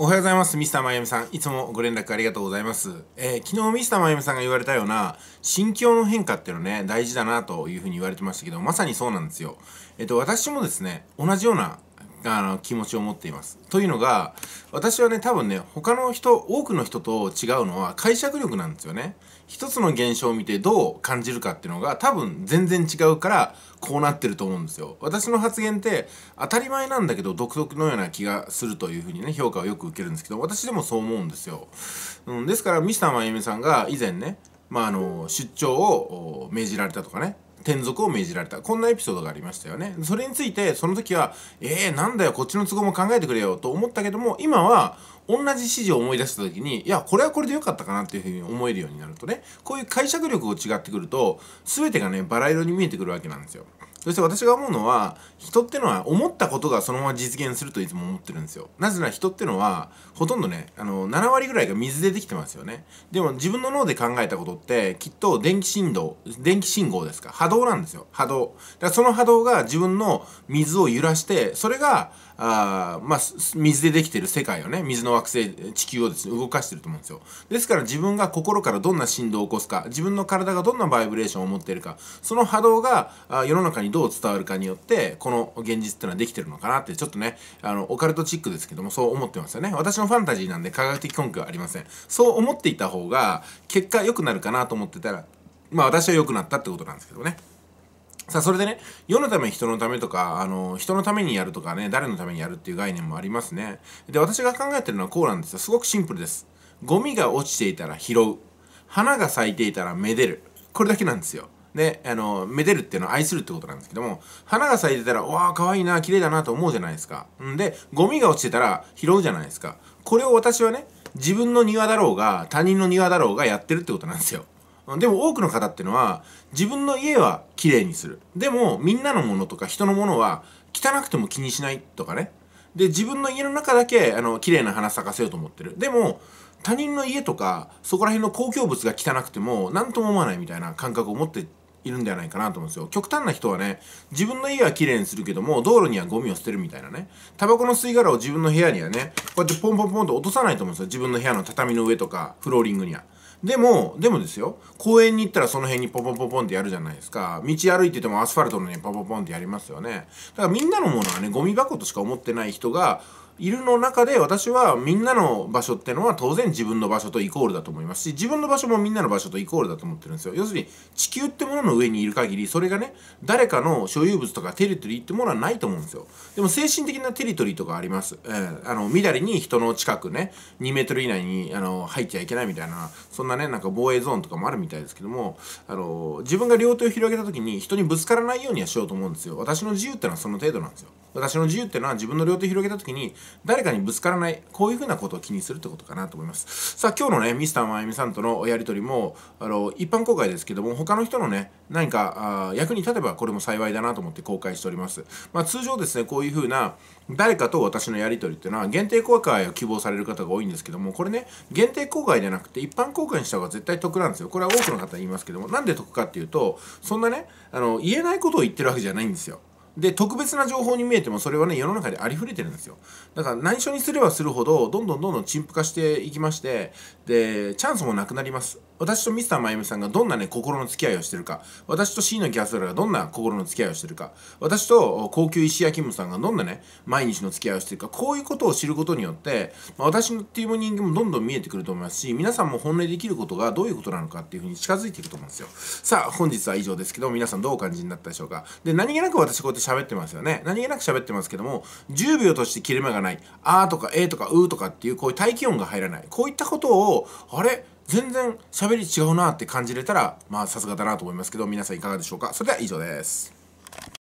おはようございます。ミスターまゆみさん。いつもご連絡ありがとうございます。えー、昨日ミスターまゆみさんが言われたような、心境の変化っていうのね、大事だなというふうに言われてましたけど、まさにそうなんですよ。えっ、と、私もですね、同じようなあの気持ちを持っています。というのが私はね多分ね他の人多くの人と違うのは解釈力なんですよね。一つの現象を見てどう感じるかっていうのが多分全然違うからこうなってると思うんですよ。私の発言って当たり前なんだけど独特のような気がするというふうにね評価をよく受けるんですけど私でもそう思うんですよ。うん、ですからミスターまゆみさんが以前ねまあ、あの出張を命じられたとかね転属を命じられたこんなエピソードがありましたよねそれについてその時はえー、なんだよこっちの都合も考えてくれよと思ったけども今は同じ指示を思い出した時にいやこれはこれで良かったかなっていうふうに思えるようになるとねこういう解釈力が違ってくると全てがねバラ色に見えてくるわけなんですよそして私が思うのは人ってのは思ったことがそのまま実現するといつも思ってるんですよなぜなら人ってのはほとんどねあの7割ぐらいが水でできてますよねでも自分の脳で考えたことってきっと電気振動電気信号ですか波動なんですよ波動だからその波動が自分の水を揺らしてそれがあまあ、水でできてる世界をね、水の惑星、地球をですね、動かしてると思うんですよ。ですから自分が心からどんな振動を起こすか、自分の体がどんなバイブレーションを持っているか、その波動が世の中ににどう伝わるかによってこの現実ってのはできてるのかなってちょっとねあのオカルトチックですけどもそう思ってますよね私のファンタジーなんで科学的根拠はありませんそう思っていた方が結果良くなるかなと思ってたらまあ私は良くなったってことなんですけどねさあ、それでね、世のため、人のためとか、あの、人のためにやるとかね、誰のためにやるっていう概念もありますね。で、私が考えてるのはこうなんですよ。すごくシンプルです。ゴミが落ちていたら拾う。花が咲いていたらめでる。これだけなんですよ。で、あの、めでるっていうのは愛するってことなんですけども、花が咲いてたら、わあ、可愛いな、綺麗だなと思うじゃないですか。んで、ゴミが落ちてたら拾うじゃないですか。これを私はね、自分の庭だろうが、他人の庭だろうがやってるってことなんですよ。でも多くの方ってのは、自分の家は綺麗にする。でも、みんなのものとか人のものは、汚くても気にしないとかね。で、自分の家の中だけ、あの、綺麗な花咲かせようと思ってる。でも、他人の家とかそこら辺の公共物が汚くても何とも思わないみたいな感覚を持っているんではないかなと思うんですよ。極端な人はね、自分の家は綺麗にするけども、道路にはゴミを捨てるみたいなね。タバコの吸い殻を自分の部屋にはね、こうやってポンポンポンと落とさないと思うんですよ。自分の部屋の畳の上とか、フローリングには。でも、でもですよ、公園に行ったらその辺にポポポポンってやるじゃないですか。道歩いててもアスファルトのね、ポポポンってやりますよね。だからみんなのものはね、ゴミ箱としか思ってない人が、いるの中で私はみんなの場所ってのは当然自分の場所とイコールだと思いますし自分の場所もみんなの場所とイコールだと思ってるんですよ要するに地球ってものの上にいる限りそれがね誰かの所有物とかテリトリーってものはないと思うんですよでも精神的なテリトリーとかあります、えー、あの緑に人の近くね2メートル以内にあの入っちゃいけないみたいなそんなねなんか防衛ゾーンとかもあるみたいですけどもあの自分が両手を広げた時に人にぶつからないようにはしようと思うんですよ私の自由ってのはその程度なんですよ私の自由っていうのは自分の両手広げた時に誰かにぶつからない、こういうふうなことを気にするってことかなと思います。さあ今日のね、ミスターまゆみさんとのやり取りも、あの、一般公開ですけども、他の人のね、何かあ役に立てばこれも幸いだなと思って公開しております。まあ通常ですね、こういうふうな誰かと私のやり取りっていうのは限定公開を希望される方が多いんですけども、これね、限定公開じゃなくて一般公開にした方が絶対得なんですよ。これは多くの方言いますけども、なんで得かっていうと、そんなね、あの、言えないことを言ってるわけじゃないんですよ。で特別な情報に見えてもそれはね世の中でありふれてるんですよだから内緒にすればするほどどんどんどんどん陳腐化していきましてでチャンスもなくなります私とミスターまゆみさんがどんなね心の付き合いをしてるか私と C のギャストラがどんな心の付き合いをしてるか私と高級石焼きムさんがどんなね毎日の付き合いをしてるかこういうことを知ることによって、まあ、私っていう人間もどんどん見えてくると思いますし皆さんも本音できることがどういうことなのかっていうふうに近づいていくと思うんですよさあ本日は以上ですけど皆さんどうお感じになったでしょうかで何気なく私こうやって喋ってますよね。何気なく喋ってますけども、10秒として切れ目がない、あーとかえーとかうーとかっていうこういう待機音が入らない。こういったことを、あれ全然喋り違うなって感じれたら、まあさすがだなと思いますけど、皆さんいかがでしょうかそれでは以上です。